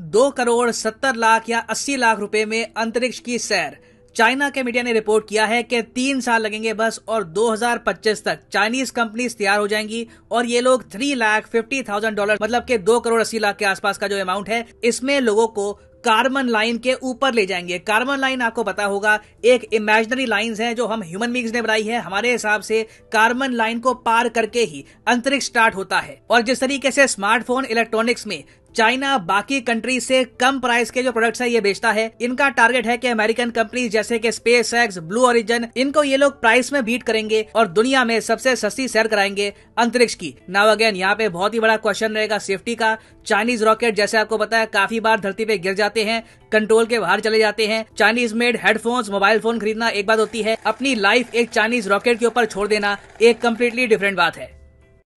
दो करोड़ सत्तर लाख या अस्सी लाख रुपए में अंतरिक्ष की सैर चाइना के मीडिया ने रिपोर्ट किया है कि तीन साल लगेंगे बस और 2025 तक चाइनीज कंपनी तैयार हो जाएंगी और ये लोग three lakh fifty thousand dollar मतलब के दो करोड़ अस्सी लाख के आसपास का जो अमाउंट है इसमें लोगों को कार्बन लाइन के ऊपर ले जाएंगे कार्बन लाइन आपको पता होगा एक इमेजनरी लाइंस हैं जो हम ह्यूमन बींग्स ने बनाई है हमारे हिसाब से कार्बन लाइन को पार करके ही अंतरिक्ष स्टार्ट होता है और जिस तरीके से स्मार्टफोन इलेक्ट्रॉनिक्स में चाइना बाकी कंट्री से कम प्राइस के जो प्रोडक्ट्स है ये बेचता है इनका टारगेट है कि अमेरिकन कंपनी जैसे कि स्पेस एक्स ब्लू ओरिजन इनको ये लोग प्राइस में बीट करेंगे और दुनिया में सबसे सस्ती सैर कराएंगे अंतरिक्ष की नाउ अगेन यहाँ पे बहुत ही बड़ा क्वेश्चन रहेगा सेफ्टी का चाइनीज रॉकेट जैसे आपको बताया काफी बार धरती पे गिर जाते हैं कंट्रोल के बाहर चले जाते हैं Chinese made headphones mobile phone खरीदना एक बात होती है अपनी लाइफ एक चाइनीज रॉकेट के ऊपर छोड़ देना एक कम्प्लीटली डिफरेंट बात है